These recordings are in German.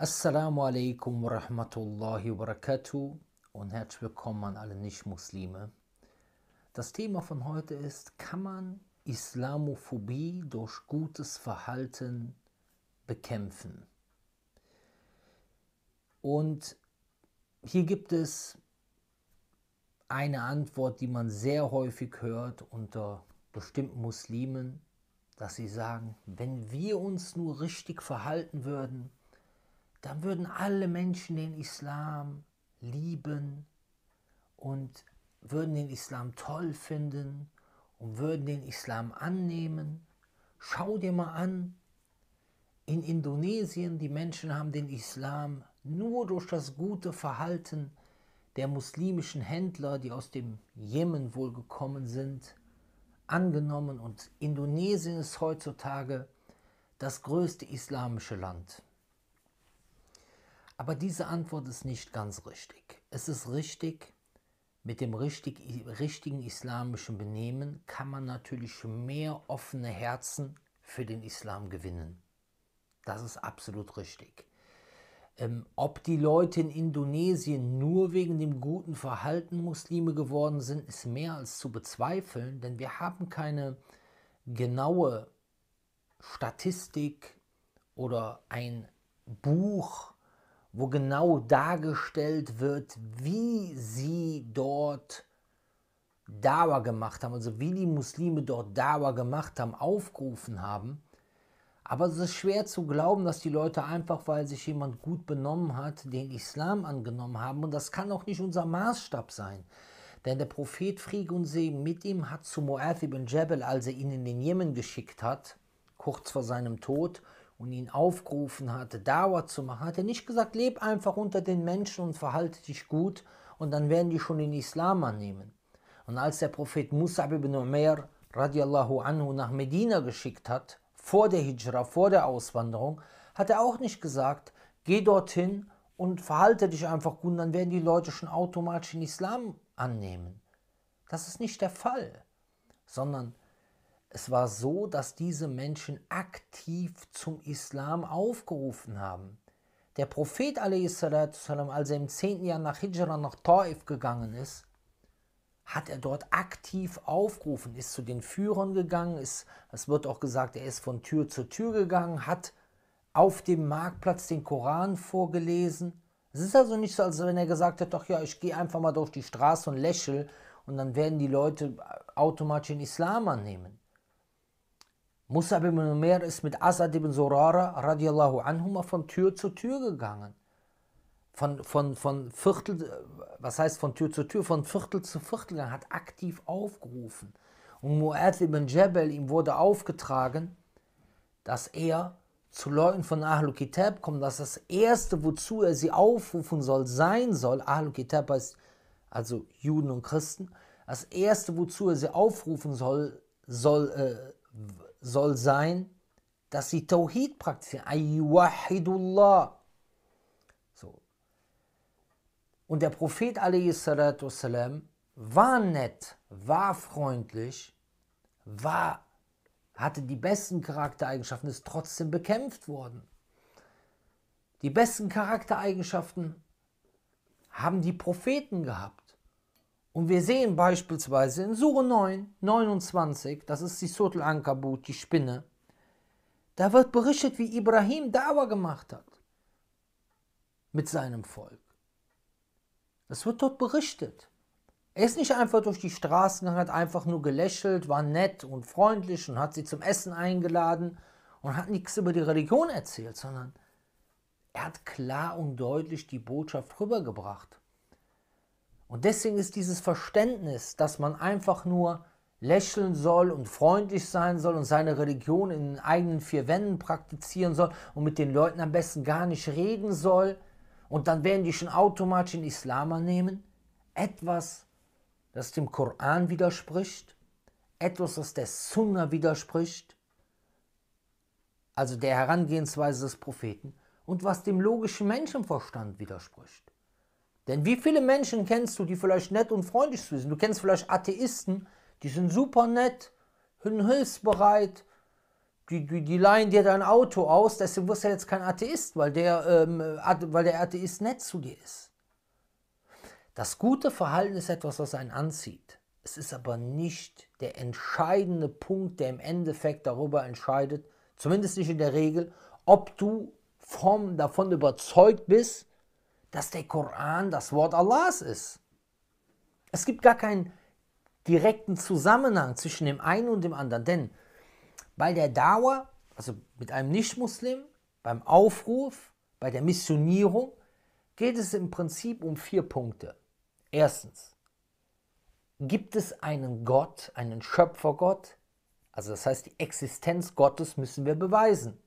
Assalamu alaikum wa rahmatullahi wa barakatuh und herzlich willkommen an alle Nicht-Muslime. Das Thema von heute ist, kann man Islamophobie durch gutes Verhalten bekämpfen? Und hier gibt es eine Antwort, die man sehr häufig hört unter bestimmten Muslimen, dass sie sagen, wenn wir uns nur richtig verhalten würden, dann würden alle Menschen den Islam lieben und würden den Islam toll finden und würden den Islam annehmen. Schau dir mal an, in Indonesien, die Menschen haben den Islam nur durch das gute Verhalten der muslimischen Händler, die aus dem Jemen wohl gekommen sind, angenommen und Indonesien ist heutzutage das größte islamische Land. Aber diese Antwort ist nicht ganz richtig. Es ist richtig, mit dem richtig, richtigen islamischen Benehmen kann man natürlich mehr offene Herzen für den Islam gewinnen. Das ist absolut richtig. Ähm, ob die Leute in Indonesien nur wegen dem guten Verhalten Muslime geworden sind, ist mehr als zu bezweifeln, denn wir haben keine genaue Statistik oder ein Buch, wo genau dargestellt wird, wie sie dort Dawa gemacht haben, also wie die Muslime dort Dawa gemacht haben, aufgerufen haben. Aber es ist schwer zu glauben, dass die Leute einfach, weil sich jemand gut benommen hat, den Islam angenommen haben. Und das kann auch nicht unser Maßstab sein. Denn der Prophet Fried und Segen mit ihm hat zu Mu'ath ibn Jebel, als er ihn in den Jemen geschickt hat, kurz vor seinem Tod, und ihn aufgerufen hatte, Dauer zu machen, hat er nicht gesagt, leb einfach unter den Menschen und verhalte dich gut und dann werden die schon den Islam annehmen. Und als der Prophet Musa ibn Umair radiallahu anhu nach Medina geschickt hat, vor der Hijra, vor der Auswanderung, hat er auch nicht gesagt, geh dorthin und verhalte dich einfach gut, dann werden die Leute schon automatisch den Islam annehmen. Das ist nicht der Fall, sondern es war so, dass diese Menschen aktiv zum Islam aufgerufen haben. Der Prophet, als er im 10. Jahr nach Hijra nach Taif gegangen ist, hat er dort aktiv aufgerufen, ist zu den Führern gegangen, ist, es wird auch gesagt, er ist von Tür zu Tür gegangen, hat auf dem Marktplatz den Koran vorgelesen. Es ist also nicht so, als wenn er gesagt hätte, doch ja, ich gehe einfach mal durch die Straße und lächle und dann werden die Leute automatisch den Islam annehmen. Musab ibn Umair ist mit Asad ibn Surara radiallahu anhuma von Tür zu Tür gegangen. Von, von, von Viertel, was heißt von Tür zu Tür, von Viertel zu Viertel, gegangen, hat aktiv aufgerufen. Und Mu'ad ibn Jebel, ihm wurde aufgetragen, dass er zu Leuten von Ahlul Kitab kommt, dass das Erste, wozu er sie aufrufen soll, sein soll, Ahlul Kitab heißt also Juden und Christen, das Erste, wozu er sie aufrufen soll, soll äh, soll sein, dass sie Tawhid praktizieren. Ayyuwahidullah. So. Und der Prophet والسلام, war nett, war freundlich, war, hatte die besten Charaktereigenschaften, ist trotzdem bekämpft worden. Die besten Charaktereigenschaften haben die Propheten gehabt. Und wir sehen beispielsweise in Sure 9, 29, das ist die Sotel Ankabut, die Spinne, da wird berichtet, wie Ibrahim Dawa gemacht hat mit seinem Volk. Das wird dort berichtet. Er ist nicht einfach durch die Straßen und hat einfach nur gelächelt, war nett und freundlich und hat sie zum Essen eingeladen und hat nichts über die Religion erzählt, sondern er hat klar und deutlich die Botschaft rübergebracht. Und deswegen ist dieses Verständnis, dass man einfach nur lächeln soll und freundlich sein soll und seine Religion in den eigenen vier Wänden praktizieren soll und mit den Leuten am besten gar nicht reden soll und dann werden die schon automatisch den Islam annehmen. Etwas, das dem Koran widerspricht, etwas, das der Sunna widerspricht, also der Herangehensweise des Propheten und was dem logischen Menschenverstand widerspricht. Denn wie viele Menschen kennst du, die vielleicht nett und freundlich sind? Du kennst vielleicht Atheisten, die sind super nett, hilfsbereit, die, die, die leihen dir dein Auto aus, deswegen wirst du jetzt kein Atheist, weil der, ähm, weil der Atheist nett zu dir ist. Das gute Verhalten ist etwas, was einen anzieht. Es ist aber nicht der entscheidende Punkt, der im Endeffekt darüber entscheidet, zumindest nicht in der Regel, ob du vom, davon überzeugt bist, dass der Koran das Wort Allahs ist. Es gibt gar keinen direkten Zusammenhang zwischen dem einen und dem anderen, denn bei der Dauer, also mit einem Nichtmuslim, beim Aufruf, bei der Missionierung, geht es im Prinzip um vier Punkte. Erstens, gibt es einen Gott, einen Schöpfergott? Also das heißt, die Existenz Gottes müssen wir beweisen.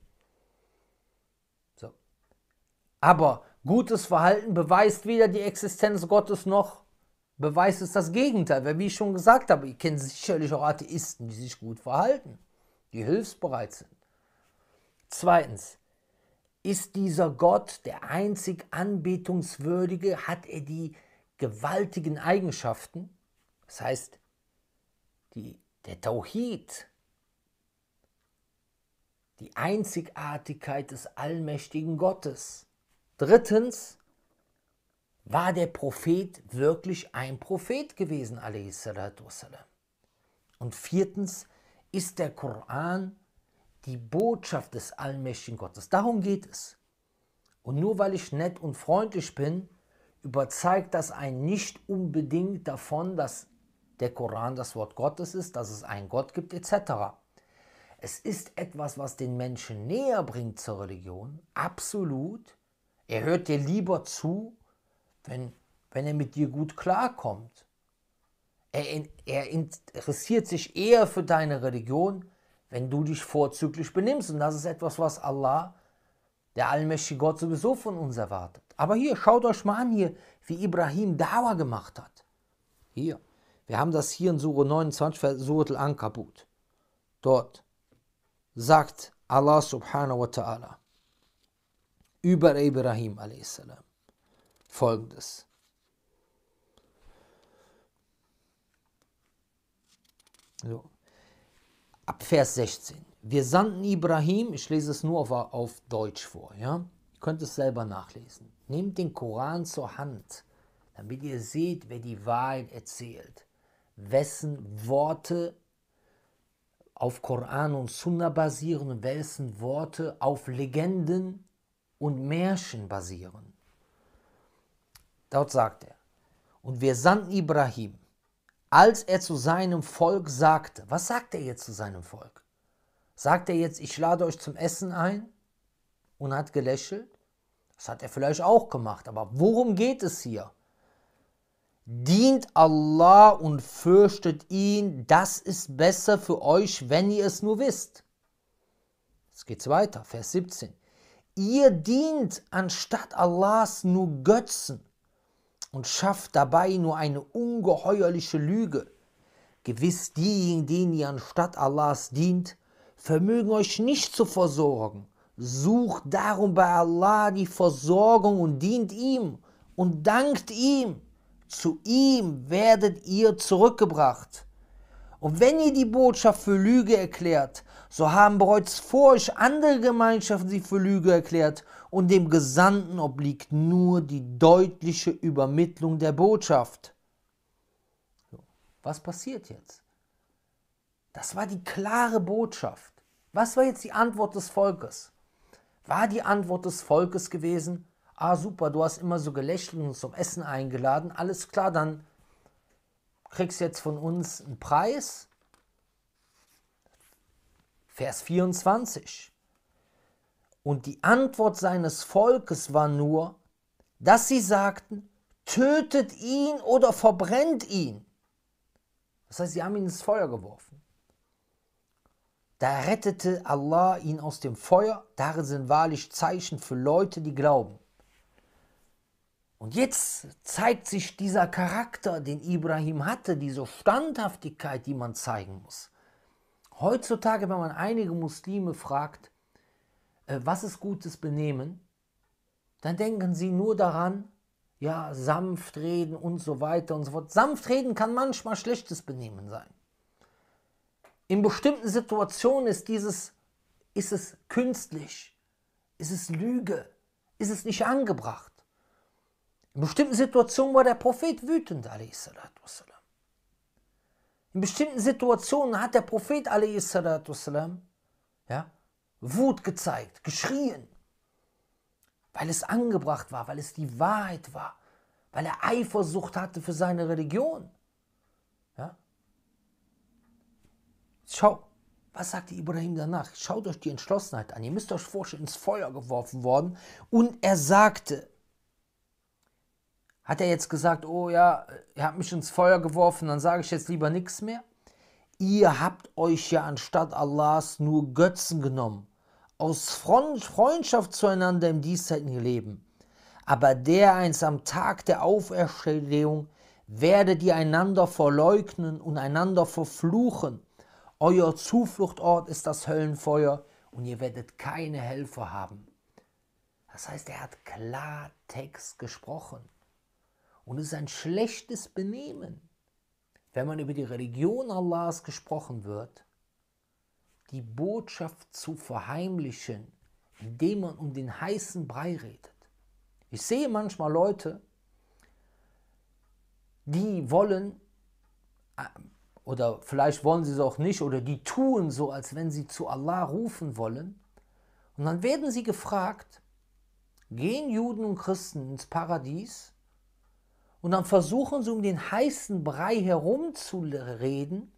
So. Aber Gutes Verhalten beweist weder die Existenz Gottes noch beweist es das Gegenteil. Weil, wie ich schon gesagt habe, ich kenne sicherlich auch Atheisten, die sich gut verhalten, die hilfsbereit sind. Zweitens, ist dieser Gott der einzig Anbetungswürdige? Hat er die gewaltigen Eigenschaften? Das heißt, die, der Tauhid, die Einzigartigkeit des allmächtigen Gottes. Drittens, war der Prophet wirklich ein Prophet gewesen, wassalam? Und viertens, ist der Koran die Botschaft des allmächtigen Gottes. Darum geht es. Und nur weil ich nett und freundlich bin, überzeugt das einen nicht unbedingt davon, dass der Koran das Wort Gottes ist, dass es einen Gott gibt etc. Es ist etwas, was den Menschen näher bringt zur Religion, absolut, er hört dir lieber zu, wenn, wenn er mit dir gut klarkommt. Er, er interessiert sich eher für deine Religion, wenn du dich vorzüglich benimmst. Und das ist etwas, was Allah, der allmächtige Gott, sowieso von uns erwartet. Aber hier, schaut euch mal an, hier, wie Ibrahim Dawa gemacht hat. Hier, wir haben das hier in Sure 29, Surat al-Ankabut. Dort sagt Allah subhanahu wa ta'ala, über Ibrahim a.s. folgendes. So. Ab Vers 16. Wir sandten Ibrahim, ich lese es nur auf, auf Deutsch vor, ja? Ihr könnt es selber nachlesen. Nehmt den Koran zur Hand, damit ihr seht, wer die Wahrheit erzählt, wessen Worte auf Koran und Sunna basieren und wessen Worte auf Legenden und Märchen basieren. Dort sagt er, und wir sandten Ibrahim, als er zu seinem Volk sagte, was sagt er jetzt zu seinem Volk? Sagt er jetzt, ich lade euch zum Essen ein und hat gelächelt? Das hat er vielleicht auch gemacht, aber worum geht es hier? Dient Allah und fürchtet ihn, das ist besser für euch, wenn ihr es nur wisst. Es geht weiter, Vers 17. Ihr dient anstatt Allahs nur Götzen und schafft dabei nur eine ungeheuerliche Lüge. Gewiss diejenigen, denen ihr anstatt Allahs dient, vermögen euch nicht zu versorgen. Sucht darum bei Allah die Versorgung und dient ihm und dankt ihm. Zu ihm werdet ihr zurückgebracht. Und wenn ihr die Botschaft für Lüge erklärt so haben bereits vor euch andere Gemeinschaften sie für Lüge erklärt und dem Gesandten obliegt nur die deutliche Übermittlung der Botschaft. Was passiert jetzt? Das war die klare Botschaft. Was war jetzt die Antwort des Volkes? War die Antwort des Volkes gewesen, ah super, du hast immer so gelächelt und uns zum Essen eingeladen, alles klar, dann kriegst du jetzt von uns einen Preis Vers 24. Und die Antwort seines Volkes war nur, dass sie sagten, tötet ihn oder verbrennt ihn. Das heißt, sie haben ihn ins Feuer geworfen. Da rettete Allah ihn aus dem Feuer. Darin sind wahrlich Zeichen für Leute, die glauben. Und jetzt zeigt sich dieser Charakter, den Ibrahim hatte, diese Standhaftigkeit, die man zeigen muss. Heutzutage, wenn man einige Muslime fragt, äh, was ist gutes Benehmen, dann denken sie nur daran, ja, sanft reden und so weiter und so fort. Sanft reden kann manchmal schlechtes Benehmen sein. In bestimmten Situationen ist dieses, ist es künstlich, ist es Lüge, ist es nicht angebracht. In bestimmten Situationen war der Prophet wütend, a.s. In bestimmten Situationen hat der Prophet والسلام, ja, Wut gezeigt, geschrien, weil es angebracht war, weil es die Wahrheit war, weil er Eifersucht hatte für seine Religion. Ja? Schau, was sagte Ibrahim danach? Schaut euch die Entschlossenheit an. Ihr müsst euch vorstellen, ins Feuer geworfen worden. Und er sagte, hat er jetzt gesagt, oh ja, ihr habt mich ins Feuer geworfen, dann sage ich jetzt lieber nichts mehr? Ihr habt euch ja anstatt Allahs nur Götzen genommen, aus Freundschaft zueinander im diesseitigen Leben. Aber dereinst am Tag der Auferstehung werdet ihr einander verleugnen und einander verfluchen. Euer Zufluchtort ist das Höllenfeuer und ihr werdet keine Helfer haben. Das heißt, er hat Klartext gesprochen. Und es ist ein schlechtes Benehmen, wenn man über die Religion Allahs gesprochen wird, die Botschaft zu verheimlichen, indem man um den heißen Brei redet. Ich sehe manchmal Leute, die wollen, äh, oder vielleicht wollen sie es auch nicht, oder die tun so, als wenn sie zu Allah rufen wollen. Und dann werden sie gefragt, gehen Juden und Christen ins Paradies? und dann versuchen sie um den heißen Brei herumzureden,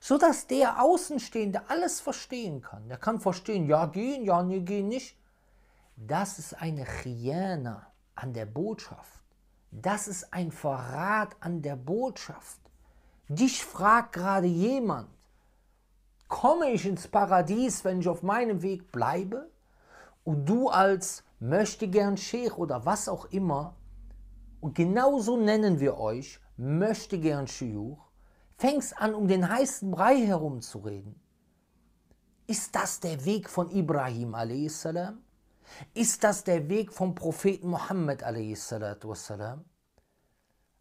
sodass der Außenstehende alles verstehen kann. Der kann verstehen, ja gehen, ja nee, gehen nicht. Das ist eine Chiana an der Botschaft. Das ist ein Verrat an der Botschaft. Dich fragt gerade jemand, komme ich ins Paradies, wenn ich auf meinem Weg bleibe? Und du als möchte gern Sheikh oder was auch immer und genauso nennen wir euch möchte gern Schiuch, fängst an, um den heißen Brei herumzureden. Ist das der Weg von Ibrahim a.s.? Ist das der Weg vom Propheten Mohammed a.s.?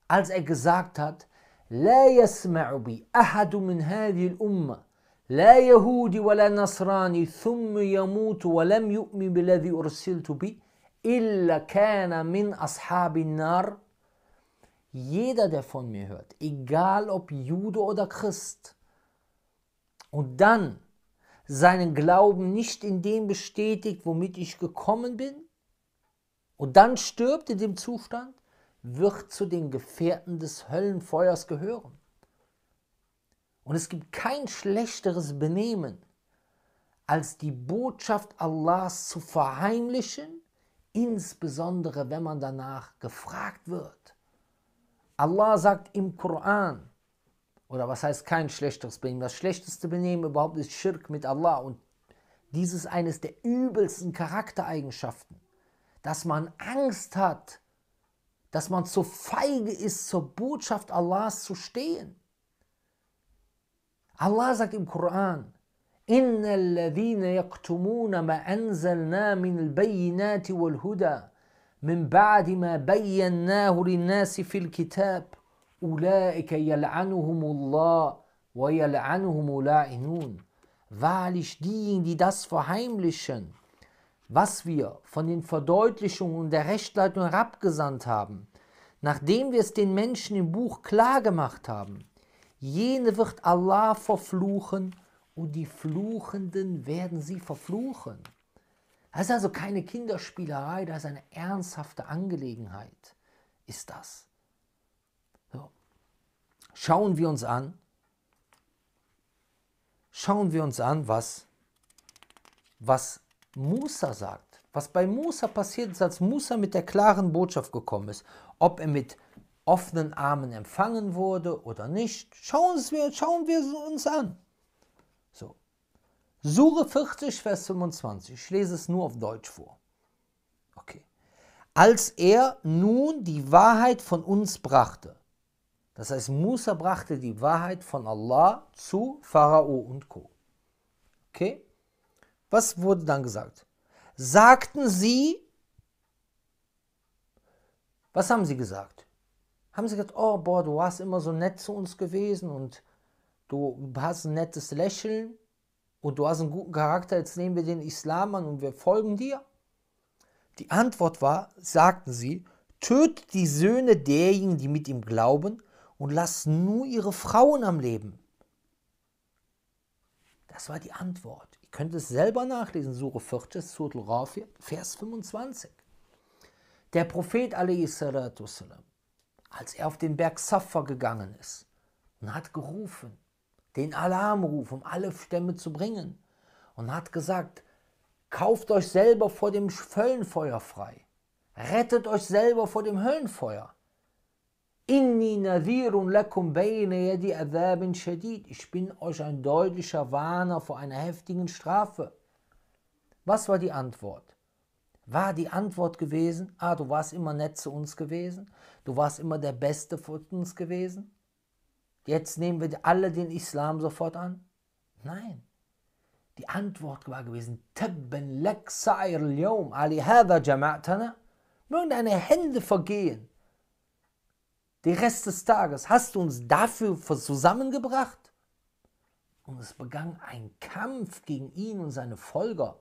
Als er gesagt hat, La yasma'u bi لا يسمع بي umma la yahudi wa la nasrani, ولا yamutu wa يموت yu'mi يؤمن بالذي أرسلت bi, illa kana min ashabin nar. Jeder, der von mir hört, egal ob Jude oder Christ, und dann seinen Glauben nicht in dem bestätigt, womit ich gekommen bin, und dann stirbt in dem Zustand, wird zu den Gefährten des Höllenfeuers gehören. Und es gibt kein schlechteres Benehmen, als die Botschaft Allahs zu verheimlichen insbesondere wenn man danach gefragt wird. Allah sagt im Koran, oder was heißt kein schlechteres Benehmen? Das schlechteste Benehmen überhaupt ist Schirk mit Allah und dies ist eines der übelsten Charaktereigenschaften, dass man Angst hat, dass man zu feige ist, zur Botschaft Allahs zu stehen. Allah sagt im Koran, إن الذين يكتمون ما أنزلنا من البينات والهدى من بعد ما بيناه للناس في الكتاب أولئك يلعنهم الله ويلعنهم لائنون Wahrlich diejenigen, die das verheimlichen, was wir von den Verdeutlichungen und der Rechtleitung herabgesandt haben, nachdem wir es den Menschen im Buch klar gemacht haben, jene wird Allah verfluchen und die Fluchenden werden sie verfluchen. Das ist also keine Kinderspielerei, das ist eine ernsthafte Angelegenheit, ist das. So. Schauen wir uns an, schauen wir uns an, was, was Musa sagt. Was bei Musa passiert ist, als Musa mit der klaren Botschaft gekommen ist, ob er mit offenen Armen empfangen wurde oder nicht, schauen wir, schauen wir uns an. Sure 40, Vers 25. Ich lese es nur auf Deutsch vor. Okay. Als er nun die Wahrheit von uns brachte, das heißt, Musa brachte die Wahrheit von Allah zu Pharao und Co. Okay? Was wurde dann gesagt? Sagten sie, was haben sie gesagt? Haben sie gesagt, oh boah, du warst immer so nett zu uns gewesen und du hast ein nettes Lächeln und du hast einen guten Charakter, jetzt nehmen wir den Islam an und wir folgen dir? Die Antwort war, sagten sie, tötet die Söhne derjenigen, die mit ihm glauben, und lass nur ihre Frauen am Leben. Das war die Antwort. Ihr könnt es selber nachlesen, Sure 4, Surat Rafi, Vers 25. Der Prophet, والسلام, als er auf den Berg Safa gegangen ist und hat gerufen, den Alarmruf, um alle Stämme zu bringen, und hat gesagt, kauft euch selber vor dem Höllenfeuer frei, rettet euch selber vor dem Höllenfeuer. Ich bin euch ein deutlicher Warner vor einer heftigen Strafe. Was war die Antwort? War die Antwort gewesen, ah, du warst immer nett zu uns gewesen, du warst immer der Beste von uns gewesen, Jetzt nehmen wir alle den Islam sofort an? Nein. Die Antwort war gewesen, Tabben lak sa'ir al-yawm ali hadha jama'tana. Mögen deine Hände vergehen. Den Rest des Tages hast du uns dafür zusammengebracht? Und es begann ein Kampf gegen ihn und seine Folger.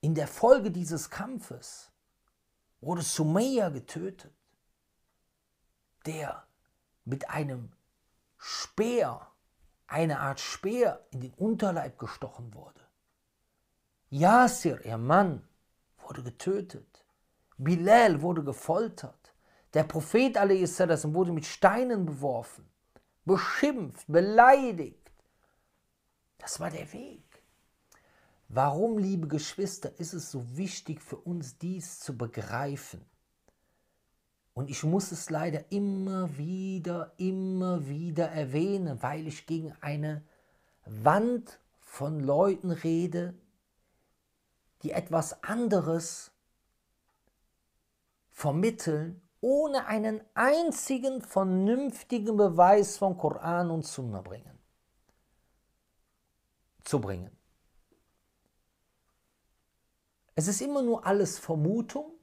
In der Folge dieses Kampfes wurde Sumeya getötet der mit einem Speer, eine Art Speer, in den Unterleib gestochen wurde. Yasir, ihr Mann, wurde getötet. Bilal wurde gefoltert. Der Prophet a.s. wurde mit Steinen beworfen, beschimpft, beleidigt. Das war der Weg. Warum, liebe Geschwister, ist es so wichtig für uns, dies zu begreifen? Und ich muss es leider immer wieder, immer wieder erwähnen, weil ich gegen eine Wand von Leuten rede, die etwas anderes vermitteln, ohne einen einzigen vernünftigen Beweis von Koran und Sunna bringen, zu bringen. Es ist immer nur alles Vermutung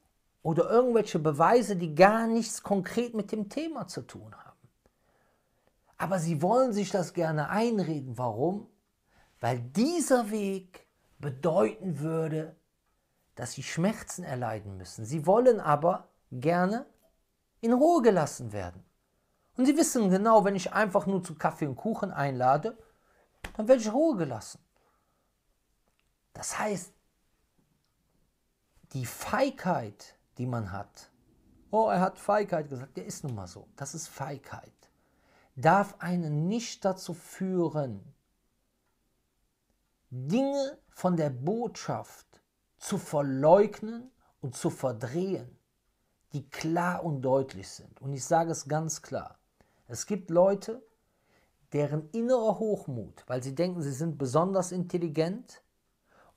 oder irgendwelche Beweise, die gar nichts konkret mit dem Thema zu tun haben. Aber sie wollen sich das gerne einreden. Warum? Weil dieser Weg bedeuten würde, dass sie Schmerzen erleiden müssen. Sie wollen aber gerne in Ruhe gelassen werden. Und sie wissen genau, wenn ich einfach nur zu Kaffee und Kuchen einlade, dann werde ich Ruhe gelassen. Das heißt, die Feigheit die man hat. Oh, er hat Feigheit gesagt. Der ist nun mal so. Das ist Feigheit. Darf einen nicht dazu führen, Dinge von der Botschaft zu verleugnen und zu verdrehen, die klar und deutlich sind. Und ich sage es ganz klar. Es gibt Leute, deren innerer Hochmut, weil sie denken, sie sind besonders intelligent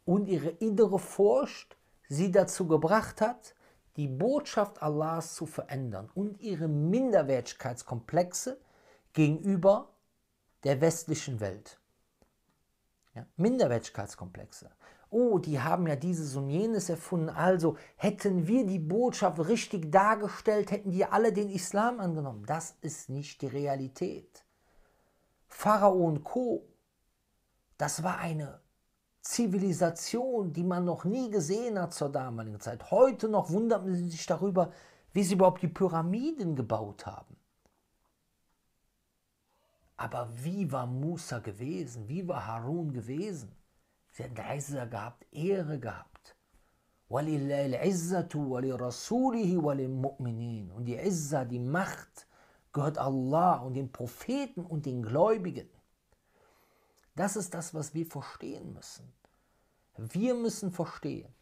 und ihre innere Furcht sie dazu gebracht hat, die Botschaft Allahs zu verändern und ihre Minderwertigkeitskomplexe gegenüber der westlichen Welt. Ja, Minderwertigkeitskomplexe. Oh, die haben ja dieses und jenes erfunden. Also hätten wir die Botschaft richtig dargestellt, hätten die alle den Islam angenommen. Das ist nicht die Realität. Pharao und Co. Das war eine Zivilisation, die man noch nie gesehen hat zur damaligen Zeit. Heute noch wundert man sich darüber, wie sie überhaupt die Pyramiden gebaut haben. Aber wie war Musa gewesen? Wie war Harun gewesen? Sie hatten Reise gehabt, Ehre gehabt. Und die Izza, die Macht, gehört Allah und den Propheten und den Gläubigen. Das ist das, was wir verstehen müssen. Wir müssen verstehen,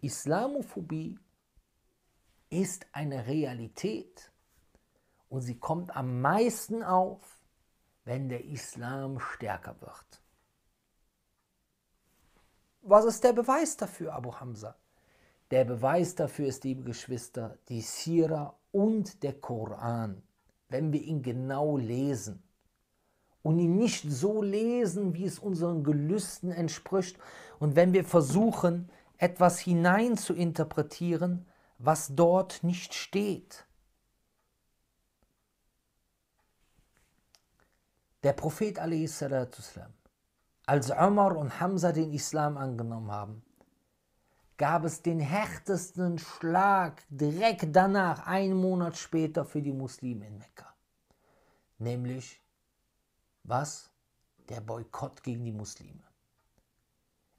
Islamophobie ist eine Realität und sie kommt am meisten auf, wenn der Islam stärker wird. Was ist der Beweis dafür, Abu Hamza? Der Beweis dafür ist, liebe Geschwister, die Sira und der Koran, wenn wir ihn genau lesen und ihn nicht so lesen, wie es unseren Gelüsten entspricht. Und wenn wir versuchen, etwas hinein zu interpretieren, was dort nicht steht. Der Prophet والسلام, als Umar und Hamza den Islam angenommen haben, gab es den härtesten Schlag direkt danach, einen Monat später, für die Muslime in Mekka. Nämlich was? Der Boykott gegen die Muslime.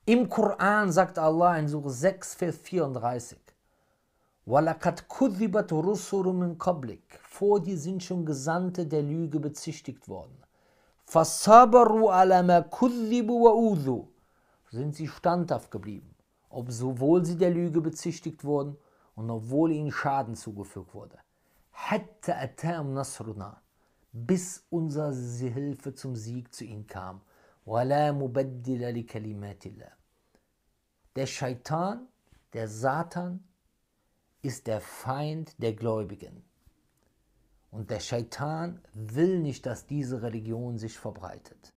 Im Koran sagt Allah in Surah 6, Vers 34, Walakat kudribat min qablik. Vor dir sind schon Gesandte der Lüge bezichtigt worden. Fasabaru alama kudribu wa udhu. Sind sie standhaft geblieben, ob sowohl sie der Lüge bezichtigt wurden und obwohl ihnen Schaden zugefügt wurde. Hatta atam nasruna bis unser Hilfe zum Sieg zu ihm kam. Der Scheitan, der Satan, ist der Feind der Gläubigen. Und der Scheitan will nicht, dass diese Religion sich verbreitet.